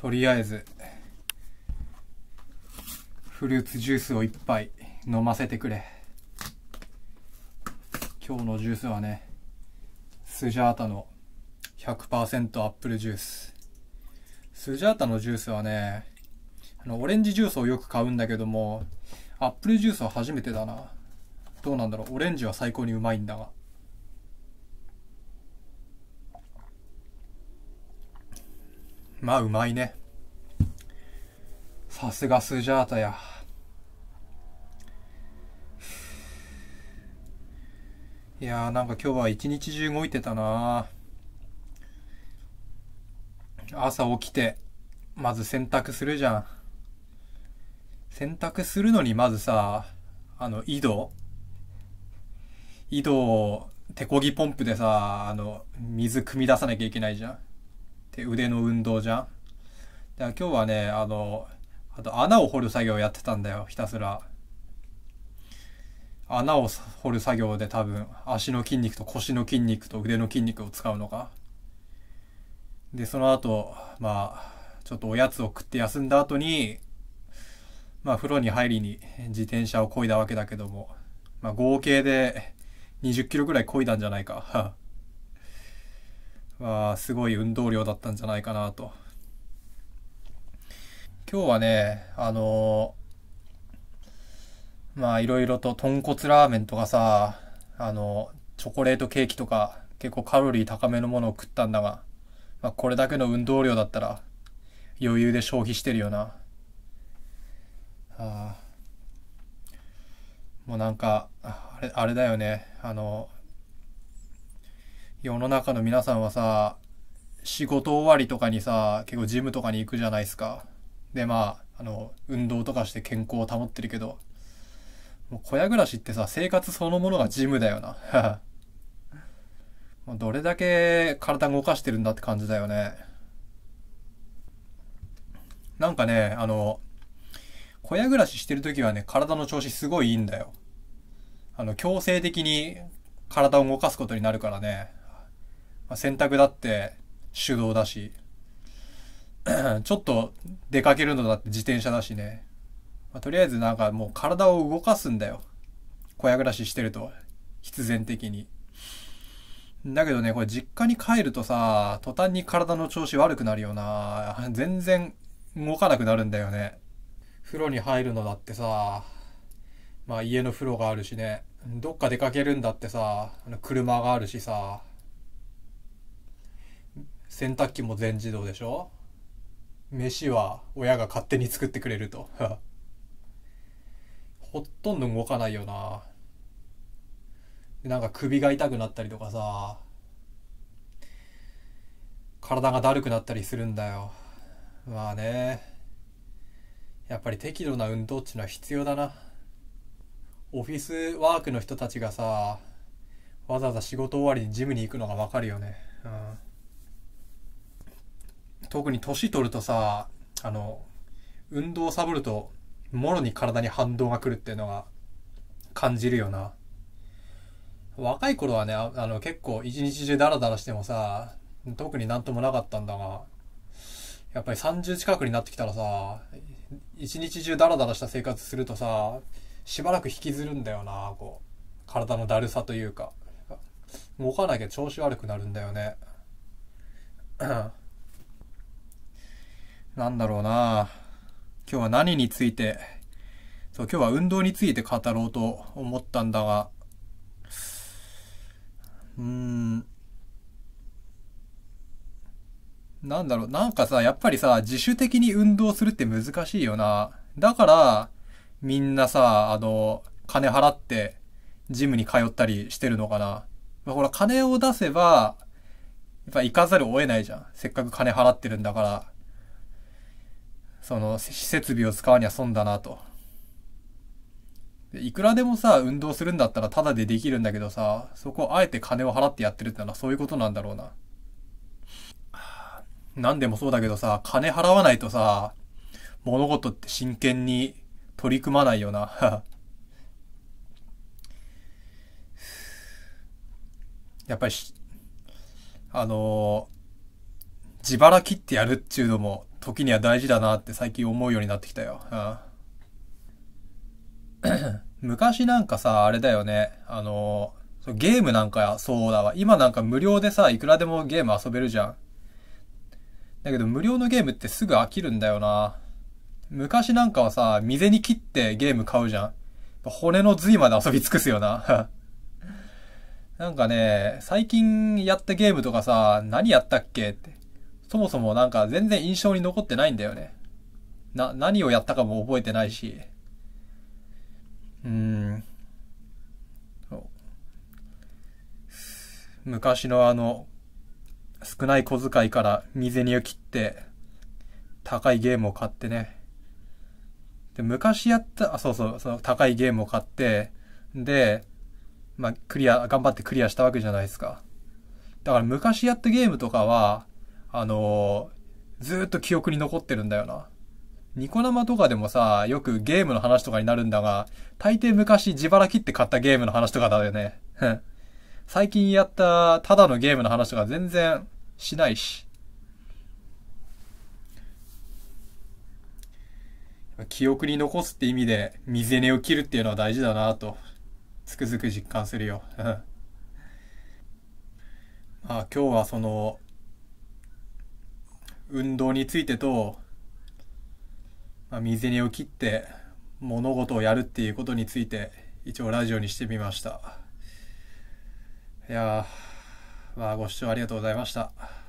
とりあえず、フルーツジュースを一杯飲ませてくれ。今日のジュースはね、スジャータの100%アップルジュース。スジャータのジュースはね、あの、オレンジジュースをよく買うんだけども、アップルジュースは初めてだな。どうなんだろう。オレンジは最高にうまいんだが。まあうまいねさすがスジャータやいやーなんか今日は一日中動いてたな朝起きてまず洗濯するじゃん洗濯するのにまずさあの井戸井戸を手こぎポンプでさあの水汲み出さなきゃいけないじゃんで、腕の運動じゃん。だ今日はね、あの、あと穴を掘る作業やってたんだよ、ひたすら。穴を掘る作業で多分、足の筋肉と腰の筋肉と腕の筋肉を使うのか。で、その後、まあ、ちょっとおやつを食って休んだ後に、まあ、風呂に入りに自転車をこいだわけだけども、まあ、合計で20キロぐらいこいだんじゃないか。はすごい運動量だったんじゃないかなと。今日はね、あのまあいろいろと豚骨ラーメンとかさ、あの、チョコレートケーキとか結構カロリー高めのものを食ったんだが、まあこれだけの運動量だったら余裕で消費してるよな。ああ。もうなんか、あれ、あれだよね。あの、世の中の皆さんはさ、仕事終わりとかにさ、結構ジムとかに行くじゃないですか。で、まあ、あの、運動とかして健康を保ってるけど、もう小屋暮らしってさ、生活そのものがジムだよな。もうどれだけ体動かしてるんだって感じだよね。なんかね、あの、小屋暮らししてる時はね、体の調子すごいいいんだよ。あの、強制的に体を動かすことになるからね。まあ、洗濯だって手動だし ちょっと出かけるのだって自転車だしね、まあ、とりあえずなんかもう体を動かすんだよ小屋暮らししてると必然的にだけどねこれ実家に帰るとさ途端に体の調子悪くなるよな全然動かなくなるんだよね風呂に入るのだってさまあ家の風呂があるしねどっか出かけるんだってさ車があるしさ洗濯機も全自動でしょ飯は親が勝手に作ってくれると ほとんど動かないよななんか首が痛くなったりとかさ体がだるくなったりするんだよまあねやっぱり適度な運動っていうのは必要だなオフィスワークの人たちがさわざわざ仕事終わりにジムに行くのがわかるよねうん特に年取るとさ、あの、運動をサボると、もろに体に反動が来るっていうのが感じるよな。若い頃はね、あの、結構一日中ダラダラしてもさ、特になんともなかったんだが、やっぱり30近くになってきたらさ、一日中ダラダラした生活するとさ、しばらく引きずるんだよな、こう。体のだるさというか。動かなきゃ調子悪くなるんだよね。なんだろうな今日は何について、そう、今日は運動について語ろうと思ったんだが、うーん、なんだろう、なんかさ、やっぱりさ、自主的に運動するって難しいよな。だから、みんなさ、あの、金払って、ジムに通ったりしてるのかな。まあ、ほら、金を出せば、やっぱ行かざるを得ないじゃん。せっかく金払ってるんだから。その設備を使うには損だなと。いくらでもさ、運動するんだったらタダでできるんだけどさ、そこあえて金を払ってやってるってのはそういうことなんだろうな。何でもそうだけどさ、金払わないとさ、物事って真剣に取り組まないよな。やっぱりあのー、自腹切ってやるっちゅうのも時には大事だなって最近思うようになってきたよ。うん、昔なんかさ、あれだよね。あの、ゲームなんかそうだわ。今なんか無料でさ、いくらでもゲーム遊べるじゃん。だけど無料のゲームってすぐ飽きるんだよな。昔なんかはさ、水に切ってゲーム買うじゃん。骨の髄まで遊び尽くすよな。なんかね、最近やったゲームとかさ、何やったっけって。そもそもなんか全然印象に残ってないんだよね。な、何をやったかも覚えてないし。うーん。昔のあの、少ない小遣いから身銭を切って、高いゲームを買ってね。で、昔やった、あ、そうそう、その高いゲームを買って、で、まあ、クリア、頑張ってクリアしたわけじゃないですか。だから昔やったゲームとかは、あのー、ずっと記憶に残ってるんだよな。ニコ生とかでもさ、よくゲームの話とかになるんだが、大抵昔自腹切って買ったゲームの話とかだよね。最近やったただのゲームの話とか全然しないし。記憶に残すって意味で、水根を切るっていうのは大事だなと、つくづく実感するよ。まあ今日はその、運動についてと、まあ、身銭を切って物事をやるっていうことについて一応ラジオにしてみましたいやまあご視聴ありがとうございました